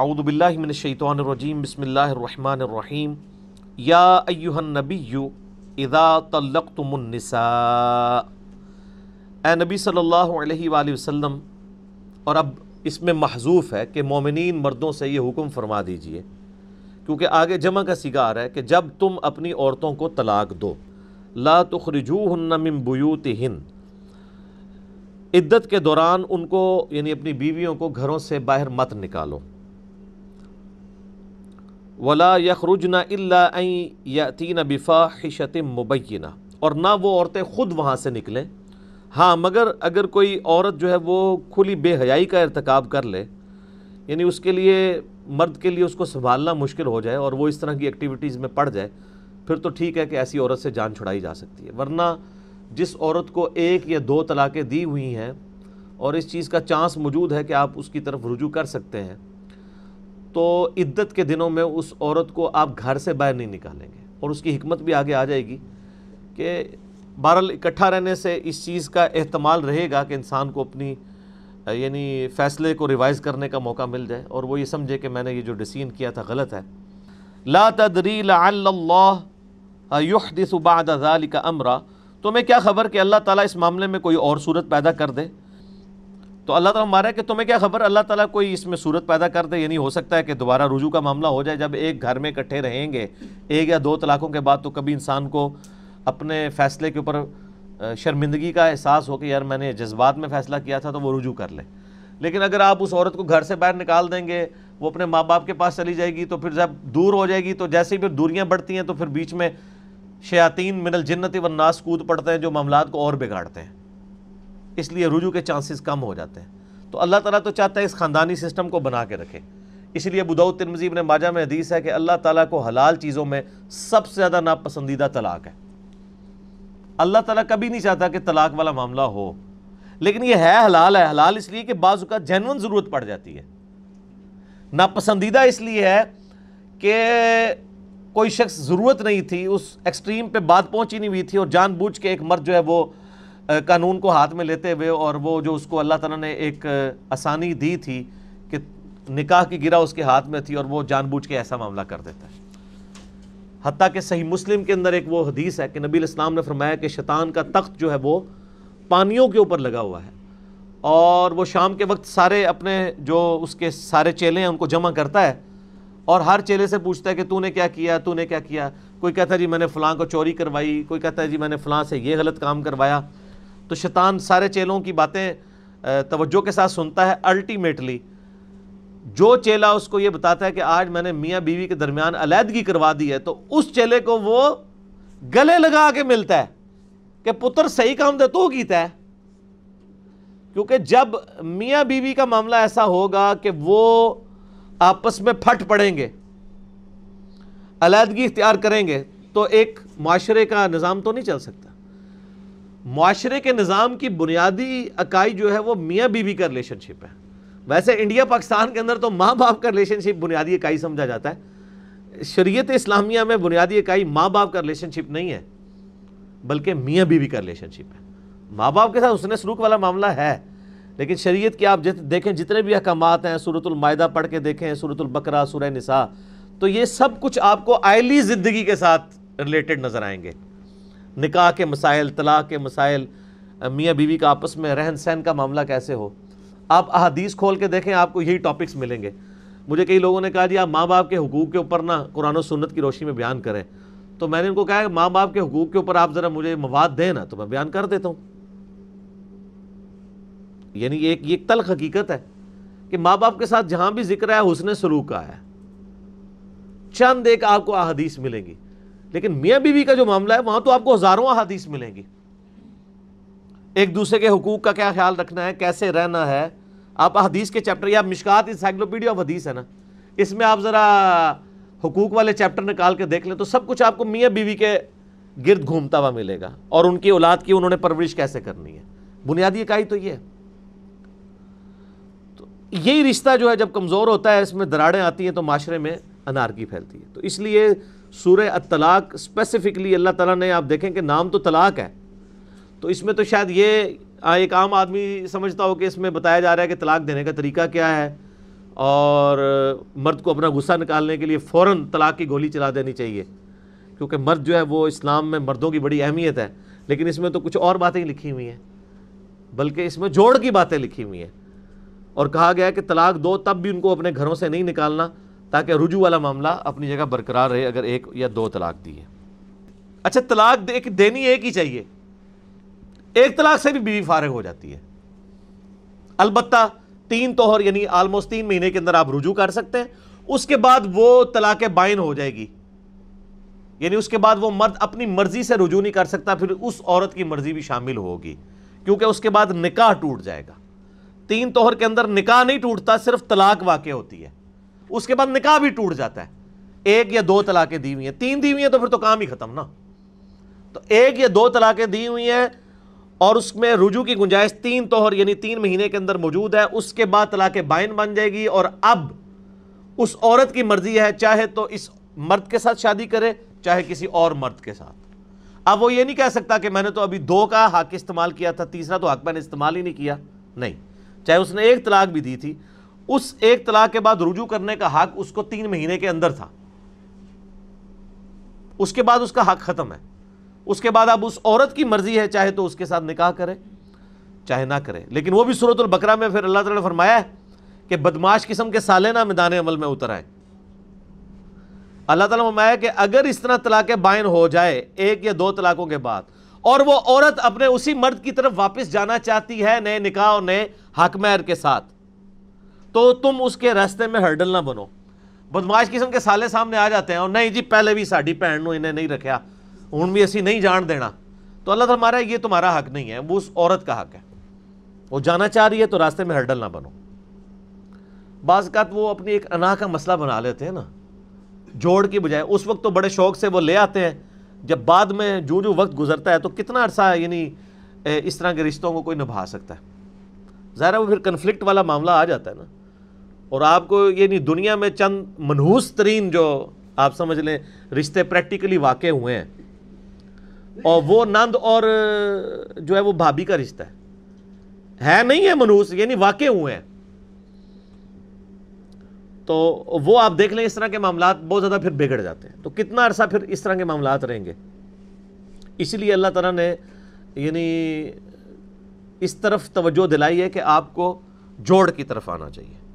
आउदबिल्लाशैतरजीम बसमीम या अयुहनबी इदा तल्लतमसा ए नबी सल्लल्लाहु अलैहि और अब इसमें महजूफ़ है कि मोमिन मर्दों से ये हुक्म फरमा दीजिए क्योंकि आगे जमा का शिकार है कि जब तुम अपनी औरतों को तलाक दो ला तखरजू मिम बयूत हिंद इद्दत के दौरान उनको यानी अपनी बीवियों को घरों से बाहर मत निकालो वला यखरुजना यतीन बिफाहिशत मुबैना और ना वो औरतें ख़ुद वहाँ से निकलें हाँ मगर अगर कोई औरत जो है वो खुली बेहयाई का इरतकब कर ले यानी उसके लिए मर्द के लिए उसको संभालना मुश्किल हो जाए और वो इस तरह की एक्टिविटीज़ में पड़ जाए फिर तो ठीक है कि ऐसी औरत से जान छुड़ाई जा सकती है वरना जिस औरत को एक या दो तलाक़ें दी हुई हैं और इस चीज़ का चांस मौजूद है कि आप उसकी तरफ रुजू कर सकते हैं तो इद्दत के दिनों में उस औरत को आप घर से बाहर नहीं निकालेंगे और उसकी हमत भी आगे आ जाएगी कि बहरल इकट्ठा रहने से इस चीज़ का अहतमाल रहेगा कि इंसान को अपनी यानी फ़ैसले को रिवाइज़ करने का मौका मिल जाए और वो ये समझे कि मैंने ये जो डिसीजन किया था गलत है ला तदरी लाहदिसबादाल का अमरा तो मैं क्या ख़बर कि अल्लाह ताला इस मामले में कोई और सूरत पैदा कर दे तो अल्लाह ताला मारा कि तुम्हें क्या खबर अल्लाह ताला कोई इसमें सूरत पैदा कर दे यानी हो सकता है कि दोबारा रुजू का मामला हो जाए जब एक घर में इकट्ठे रहेंगे एक या दो तलाक़ों के बाद तो कभी इंसान को अपने फ़ैसले के ऊपर शर्मिंदगी का एहसास हो कि यार मैंने जज्बात में फ़ैसला किया था तो वो रुजू कर ले। लेकिन अगर आप उस औरत को घर से बाहर निकाल देंगे वो अपने माँ बाप के पास चली जाएगी तो फिर जब दूर हो जाएगी तो जैसे ही फिर दूरियाँ बढ़ती हैं तो फिर बीच में शयातीन मिनल जन्नति नास कूद पड़ते हैं जो मामला को और बिगाड़ते हैं इसलिए रुजू के चांसेस कम हो जाते हैं तो अल्लाह ताला तो चाहता है इस ख़ानदानी सिस्टम को बना के रखे इसलिए बुदाऊ तिरमजीब ने माजा में हदीस है कि अल्लाह ताला को हलाल चीज़ों में सबसे ज़्यादा नापसंदीदा तलाक है अल्लाह ताला कभी नहीं चाहता कि तलाक वाला मामला हो लेकिन ये है हलाल है हलाल इसलिए कि बाज़ का जैनवन ज़रूरत पड़ जाती है नापसंदीदा इसलिए है कि कोई शख्स ज़रूरत नहीं थी उस एक्सट्रीम पे बात पहुंची नहीं हुई थी और जानबूझ के एक मर्द जो है वो कानून को हाथ में लेते हुए और वो जो उसको अल्लाह ताला ने एक आसानी दी थी कि निकाह की गिरा उसके हाथ में थी और वो जानबूझ के ऐसा मामला कर देता है हती कि सही मुस्लिम के अंदर एक वो हदीस है कि नबी इस्लाम ने फरमाया कि शैतान का तख्त जो है वो पानियों के ऊपर लगा हुआ है और वो शाम के वक्त सारे अपने जो उसके सारे चेले हैं उनको जमा करता है और हर चेले से पूछता है कि तूने क्या किया तूने क्या किया कोई कहता है जी मैंने फलां को चोरी करवाई कोई कहता है जी मैंने फ़लाँ से ये गलत काम करवाया तो शैतान सारे चेलों की बातें तवज्जो के साथ सुनता है अल्टीमेटली जो चेला उसको ये बताता है कि आज मैंने मियाँ बीवी के दरमियान अलीहदगी करवा दी है तो उस चेले को वो गले लगा के मिलता है कि पुत्र सही काम दे तो कीता है क्योंकि जब मियाँ बीवी का मामला ऐसा होगा कि वो आपस में फट पड़ेंगे अलीहदगी इख्तियार करेंगे तो एक माशरे का निज़ाम तो नहीं चल सकता माशरे के निज़ाम की बुनियादी इकाई जो है वो मियाँ बीवी का रिलेशनशिप है वैसे इंडिया पाकिस्तान के अंदर तो माँ बाप का रिलेशनशिप बुनियादी इकाई समझा जाता है शरीयत इस्लामिया में बुनियादी इकाई माँ बाप का रिलेशनशिप नहीं है बल्कि मियाँ बीवी का रिलेशनशिप है माँ बाप के साथ उसने सलूक वाला मामला है लेकिन शरीय के आप जित देखें जितने भी अहकाम हैं सूरतमायदा पढ़ के देखें सूरतबकरा सूर नसा तो ये सब कुछ आपको आयली ज़िंदगी के साथ रिलेटेड नज़र आएंगे निकाह के मसाइल तलाक़ के मसाइल मियाँ बीवी का आपस में रहन सहन का मामला कैसे हो आप अहदीस खोल के देखें आपको यही टॉपिक्स मिलेंगे मुझे कई लोगों ने कहा जी आप माँ बाप के हकूक़ के ऊपर ना कुरान सुन्नत की रोशनी में बयान करें तो मैंने उनको कहा माँ बाप के हकूक़ के ऊपर आप ज़रा मुझे मवाद दें ना तो मैं बयान कर देता हूँ यानी एक ये तल हकीकत है कि माँ बाप के साथ जहाँ भी जिक्र है हुसन सलूक का है चंद एक आपको अहदीस मिलेंगी लेकिन मियाँ बीवी का जो मामला है वहां तो आपको हजारों अहादीस मिलेंगी एक दूसरे के हकूक का क्या ख्याल रखना है कैसे रहना है आप हदीस के चैप्टर या मिशकात इंसाइक्लोपीडिया ऑफ हदीस है ना इसमें आप ज़रा हकूक वाले चैप्टर निकाल के देख लें तो सब कुछ आपको मियाँ बीवी के गिरद घूमता हुआ मिलेगा और उनकी औलाद की उन्होंने परवरिश कैसे करनी है बुनियादी इकाई तो ये तो यही रिश्ता जो है जब कमज़ोर होता है इसमें दराड़ें आती हैं तो माशरे में अनारकी फैलती है तो इसलिए सूर्य अतलाक स्पेसिफिकली अल्लाह ताला ने आप देखें कि नाम तो तलाक है तो इसमें तो शायद ये एक आम आदमी समझता हो कि इसमें बताया जा रहा है कि तलाक देने का तरीका क्या है और मर्द को अपना गुस्सा निकालने के लिए फ़ौर तलाक की गोली चला देनी चाहिए क्योंकि मर्द जो है वो इस्लाम में मर्दों की बड़ी अहमियत है लेकिन इसमें तो कुछ और बातें लिखी हुई हैं बल्कि इसमें जोड़ की बातें लिखी हुई हैं और कहा गया है कि तलाक दो तब भी उनको अपने घरों से नहीं निकालना ताकि रुजू वाला मामला अपनी जगह बरकरार रहे अगर एक या दो तलाक दिए अच्छा तलाक दे, देनी एक ही चाहिए एक तलाक से भी बीवी फारग हो जाती है अलबत् तीन तोहर यानी आलमोस्ट तीन महीने के अंदर आप रुजू कर सकते हैं उसके बाद वो तलाक बाइन हो जाएगी यानी उसके बाद वो मर्द अपनी मर्जी से रुजू नहीं कर सकता फिर उस औरत की मर्जी भी शामिल होगी क्योंकि उसके बाद निकाह टूट जाएगा तीन तोहर के अंदर निकाह नहीं टूटता सिर्फ तलाक वाक़ होती है उसके बाद निकाह भी टूट जाता है एक या दो तलाकें दी हुई हैं तीन दी हुई हैं तो फिर तो काम ही खत्म ना तो एक या दो तलाकें दी हुई हैं और उसमें रुजू की गुंजाइश तीन तोहर यानी तीन महीने के अंदर मौजूद है उसके बाद तलाक बाइन बन जाएगी और अब उस औरत की मर्जी है चाहे तो इस मर्द के साथ शादी करे चाहे किसी और मर्द के साथ अब वो ये नहीं कह सकता कि मैंने तो अभी दो का हक इस्तेमाल किया था तीसरा तो हक मैंने इस्तेमाल ही नहीं किया नहीं चाहे उसने एक तलाक भी दी थी उस एक तलाक के बाद रुजू करने का हक उसको तीन महीने के अंदर था उसके बाद उसका हक ख़त्म है उसके बाद अब उस औरत की मर्ज़ी है चाहे तो उसके साथ निकाह करे चाहे ना करे लेकिन वो भी सूरत बकरा में फिर अल्लाह ने फरमाया कि बदमाश किस्म के साले ना मैदान अमल में उतर आए अल्लाह ताला फरमाया कि अगर इस तरह तलाक बाइन हो जाए एक या दो तलाकों के बाद और वो औरत अपने उसी मर्द की तरफ वापस जाना चाहती है नए निकाह और नए हकमैर के साथ तो तुम उसके रास्ते में हर्डल ना बनो किस्म के साले सामने आ जाते हैं और नहीं जी पहले भी ਸਾਡੀ ਭੈਣ ਨੂੰ इन्हें नहीं रखा हूँ भी असी नहीं जान देना तो अल्लाह हमारा ये तुम्हारा हक नहीं है वो उस औरत का हक है वो जाना चाह रही है तो रास्ते में हर्डल ना बनो बाज वो अपनी एक अना का मसला बना लेते हैं ना जोड़ की बजाय उस वक्त तो बड़े शौक से वो ले आते हैं जब बाद में जो जो वक्त गुजरता है तो कितना अरसा यानी इस तरह के रिश्तों को कोई निभा सकता है ज़ाहिर वो फिर कन्फ्लिक्ट वाला मामला आ जाता है ना और आपको ये नहीं दुनिया में चंद मनहूस तरीन जो आप समझ लें रिश्ते प्रैक्टिकली वाक़ हुए हैं और वो नंद और जो है वो भाभी का रिश्ता है है नहीं है मनहूस यानी वाक़ हुए हैं तो वो आप देख लें इस तरह के मामला बहुत ज़्यादा फिर बिगड़ जाते हैं तो कितना अरसा फिर इस तरह के मामला रहेंगे इसलिए अल्लाह तला ने यानी इस तरफ तवज्जो दिलाई है कि आपको जोड़ की तरफ आना चाहिए